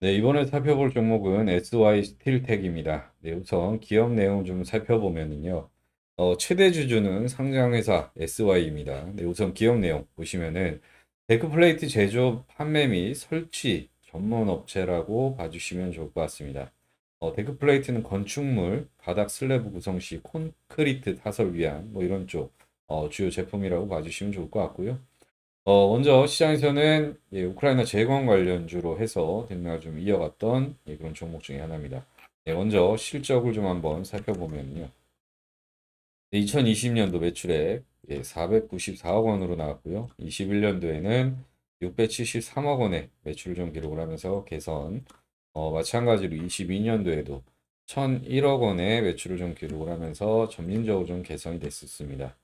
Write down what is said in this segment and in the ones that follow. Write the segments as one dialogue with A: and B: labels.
A: 네, 이번에 살펴볼 종목은 SY 스틸텍입니다. 네, 우선 기업 내용 좀 살펴보면요. 어, 최대 주주는 상장회사 SY입니다. 네, 우선 기업 내용 보시면은 데크플레이트 제조 판매 및 설치 전문 업체라고 봐주시면 좋을 것 같습니다. 어, 데크플레이트는 건축물, 바닥 슬래브 구성 시 콘크리트 타설 위한 뭐 이런 쪽 어, 주요 제품이라고 봐주시면 좋을 것 같고요. 어, 먼저 시장에서는 예, 우크라이나 재건 관련주로 해서 대응을 좀 이어갔던 예, 그런 종목 중의 하나입니다. 예, 먼저 실적을 좀 한번 살펴보면요. 2020년도 매출액 494억 예, 원으로 나왔고요. 21년도에는 673억 원의 매출을 좀 기록을 하면서 개선 어, 마찬가지로 22년도에도 1001억 원의 매출을 좀 기록을 하면서 점진적으로 좀 개선이 됐었습니다.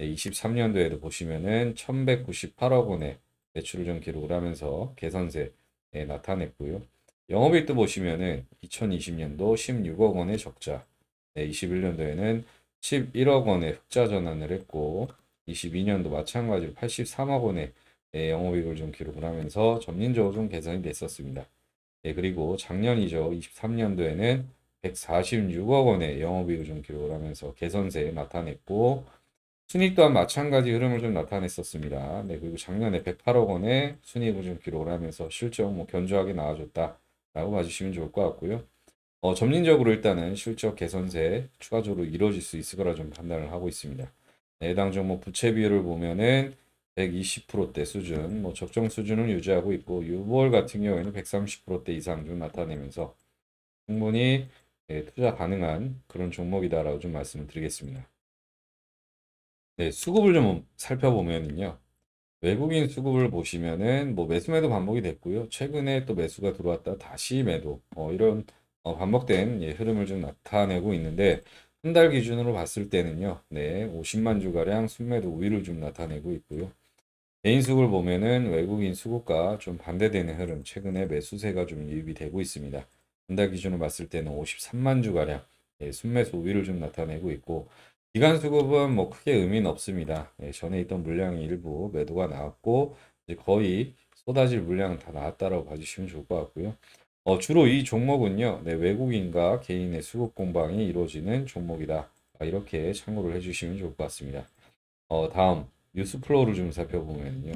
A: 23년도에도 보시면은 1198억 원의 매출을 좀 기록을 하면서 개선세 네, 나타냈고요. 영업이익도 보시면은 2020년도 16억 원의 적자, 21년도에는 11억 원의 흑자 전환을 했고 22년도 마찬가지로 83억 원의 영업이익을 좀 기록을 하면서 점진적으로 좀 개선이 됐었습니다. 예, 그리고 작년이죠. 23년도에는 146억 원의 영업이익을 좀 기록을 하면서 개선세 나타냈고 순익 또한 마찬가지 흐름을 좀 나타냈었습니다. 네, 그리고 작년에 108억 원의 순익을 좀 기록을 하면서 실적 뭐 견조하게 나와줬다라고 봐주시면 좋을 것 같고요. 어, 점진적으로 일단은 실적 개선세 추가적으로 이루어질 수 있을 거라 좀 판단을 하고 있습니다. 네, 해당 종목 뭐 부채 비율을 보면은 120%대 수준, 뭐 적정 수준을 유지하고 있고 6월 같은 경우에는 130%대 이상 좀 나타내면서 충분히 예, 투자 가능한 그런 종목이다라고 좀 말씀을 드리겠습니다. 네, 수급을 좀 살펴보면은요. 외국인 수급을 보시면은 뭐 매수매도 반복이 됐고요. 최근에 또 매수가 들어왔다 다시 매도 어, 이런 어, 반복된 예, 흐름을 좀 나타내고 있는데 한 달 기준으로 봤을 때는요. 네, 50만 주가량 순매도 우위를 좀 나타내고 있고요. 개인 수급을 보면은 외국인 수급과 좀 반대되는 흐름 최근에 매수세가 좀 유입이 되고 있습니다. 한 달 기준으로 봤을 때는 53만 주가량 예, 순매수 우위를 좀 나타내고 있고 기간 수급은 뭐 크게 의미는 없습니다. 예, 전에 있던 물량이 일부 매도가 나왔고 이제 거의 쏟아질 물량 은다 나왔다라고 봐주시면 좋을 것 같고요. 어, 주로 이 종목은요. 네, 외국인과 개인의 수급 공방이 이루어지는 종목이다. 아, 이렇게 참고를 해주시면 좋을 것 같습니다. 어, 다음 뉴스 플로우를 좀 살펴보면요.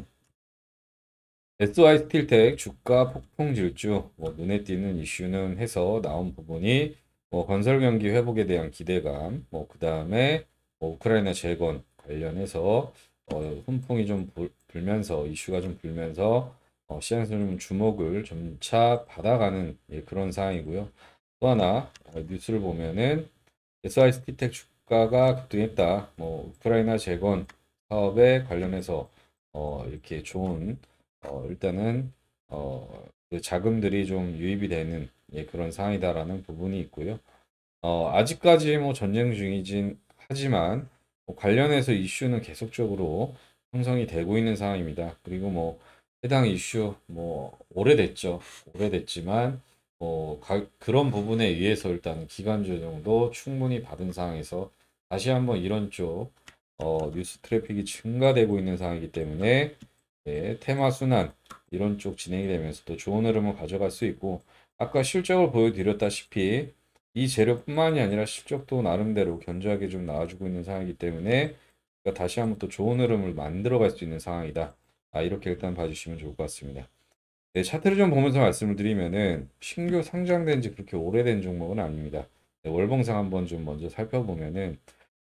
A: SY 스틸텍 주가 폭풍 질주 뭐 눈에 띄는 이슈는 해서 나온 부분이 뭐 건설 경기 회복에 대한 기대감, 뭐그 다음에 뭐 우크라이나 재건 관련해서 어, 훈풍이 좀 불, 불면서 이슈가 좀 불면서 어, 시장에서는 주목을 점차 받아가는 예, 그런 상황이고요. 또 하나 어, 뉴스를 보면은 SIS 피텍 주가가 급등했다. 뭐 우크라이나 재건 사업에 관련해서 어, 이렇게 좋은 어, 일단은 어, 그 자금들이 좀 유입이 되는 예, 그런 상황이다라는 부분이 있고요. 어, 아직까지 뭐 전쟁 중이진 하지만 뭐 관련해서 이슈는 계속적으로 형성이 되고 있는 상황입니다. 그리고 뭐 해당 이슈 뭐 오래됐죠. 오래됐지만 뭐 가, 그런 부분에 의해서 일단 기간 조정도 충분히 받은 상황에서 다시 한번 이런 쪽 어, 뉴스 트래픽이 증가되고 있는 상황이기 때문에 예, 테마 순환 이런 쪽 진행이 되면서 또 좋은 흐름을 가져갈 수 있고 아까 실적을 보여드렸다시피 이 재료뿐만이 아니라 실적도 나름대로 견조하게 좀 나와주고 있는 상황이기 때문에 다시 한번 또 좋은 흐름을 만들어갈 수 있는 상황이다. 아, 이렇게 일단 봐주시면 좋을 것 같습니다. 네, 차트를 좀 보면서 말씀을 드리면은 신규 상장된 지 그렇게 오래된 종목은 아닙니다. 네, 월봉상 한번 좀 먼저 살펴보면은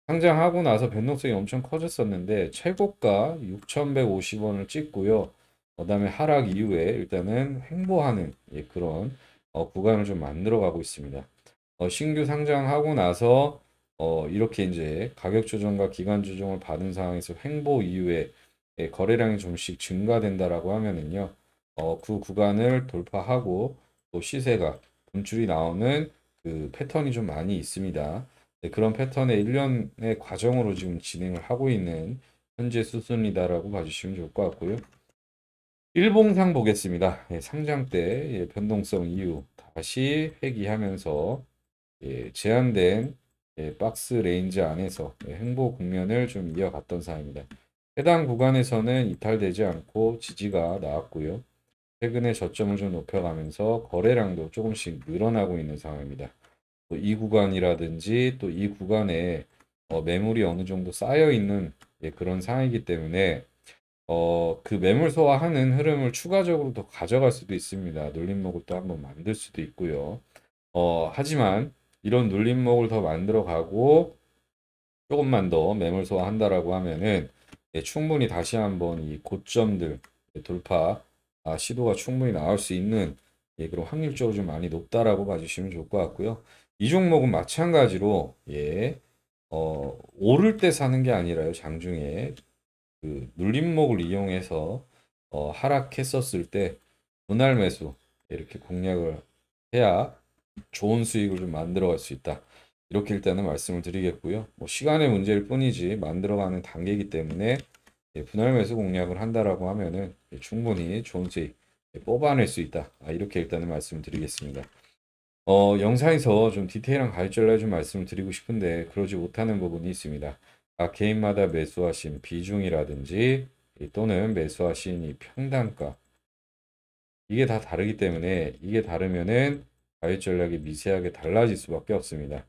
A: 상장하고 나서 변동성이 엄청 커졌었는데 최고가 6,150원을 찍고요. 그 다음에 하락 이후에 일단은 횡보하는 예, 그런 어, 구간을 좀 만들어 가고 있습니다. 어, 신규 상장하고 나서 어, 이렇게 이제 가격 조정과 기간 조정을 받은 상황에서 횡보 이후에 예, 거래량이 좀씩 증가된다라고 하면은요, 어, 그 구간을 돌파하고 또 시세가 분출이 나오는 그 패턴이 좀 많이 있습니다. 네, 그런 패턴의 일련의 과정으로 지금 진행을 하고 있는 현재 수순이다라고 봐주시면 좋을 것 같고요. 일봉상 보겠습니다. 예, 상장 때 예, 변동성 이유 다시 회귀하면서 예, 제한된 예, 박스 레인지 안에서 예, 행보 국면을 좀 이어갔던 사항입니다. 해당 구간에서는 이탈되지 않고 지지가 나왔고요. 최근에 저점을 좀 높여가면서 거래량도 조금씩 늘어나고 있는 상황입니다. 또 이 구간이라든지 또 이 구간에 어, 매물이 어느 정도 쌓여 있는 예, 그런 상황이기 때문에 어, 그 매물 소화하는 흐름을 추가적으로 더 가져갈 수도 있습니다. 놀림목을 또 한번 만들 수도 있고요. 어, 하지만 이런 놀림목을 더 만들어 가고 조금만 더 매물 소화한다라고 하면은 예, 충분히 다시 한번 이 고점들 돌파 아, 시도가 충분히 나올 수 있는 예, 그런 확률적으로 좀 많이 높다라고 봐주시면 좋을 것 같고요. 이 종목은 마찬가지로 예, 어, 오를 때 사는 게 아니라요. 장중에 그 눌림목을 이용해서 어, 하락했었을 때 분할 매수 이렇게 공략을 해야 좋은 수익을 좀 만들어갈 수 있다. 이렇게 일단은 말씀을 드리겠고요. 뭐 시간의 문제일 뿐이지 만들어가는 단계이기 때문에 예, 분할 매수 공략을 한다라고 하면은 예, 충분히 좋은 수익 예, 뽑아낼 수 있다. 아, 이렇게 일단은 말씀을 드리겠습니다. 어, 영상에서 좀 디테일한 가이드라인 좀 말씀을 드리고 싶은데 그러지 못하는 부분이 있습니다. 각 아, 개인마다 매수하신 비중이라든지 또는 매수하신 이 평단가 이게 다 다르기 때문에 이게 다르면은 가입 전략이 미세하게 달라질 수밖에 없습니다.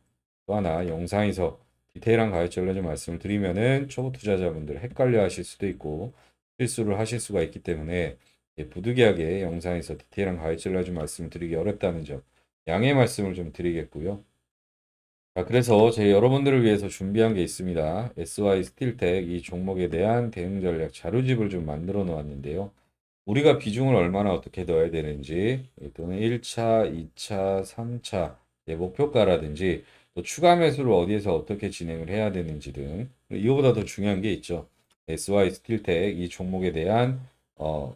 A: 또 하나 영상에서 디테일한 가입 전략을 말씀을 드리면은 초보 투자자분들 헷갈려 하실 수도 있고 실수를 하실 수가 있기 때문에 예, 부득이하게 영상에서 디테일한 가입 전략을 말씀드리기 어렵다는 점 양해 말씀을 좀 드리겠고요. 자, 그래서 저희 여러분들을 위해서 준비한 게 있습니다. SY 스틸텍 이 종목에 대한 대응 전략 자료집을 좀 만들어 놓았는데요. 우리가 비중을 얼마나 어떻게 넣어야 되는지 또는 1차, 2차, 3차 목표가라든지 또 추가 매수를 어디에서 어떻게 진행을 해야 되는지 등 이거보다 더 중요한 게 있죠. SY 스틸텍 이 종목에 대한 어,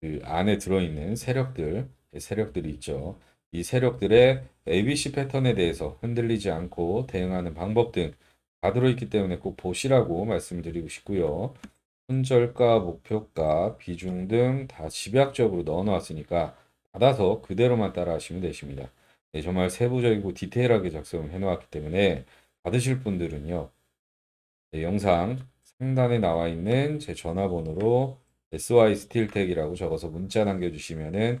A: 그 안에 들어있는 세력들 그 세력들이 있죠. 이 세력들의 ABC 패턴에 대해서 흔들리지 않고 대응하는 방법 등 다 들어있기 때문에 꼭 보시라고 말씀드리고 싶고요. 손절가, 목표가, 비중 등 다 집약적으로 넣어놨으니까 받아서 그대로만 따라하시면 되십니다. 네, 정말 세부적이고 디테일하게 작성 해놓았기 때문에 받으실 분들은요. 네, 영상 상단에 나와 있는 제 전화번호로 SY스틸텍이라고 적어서 문자 남겨주시면은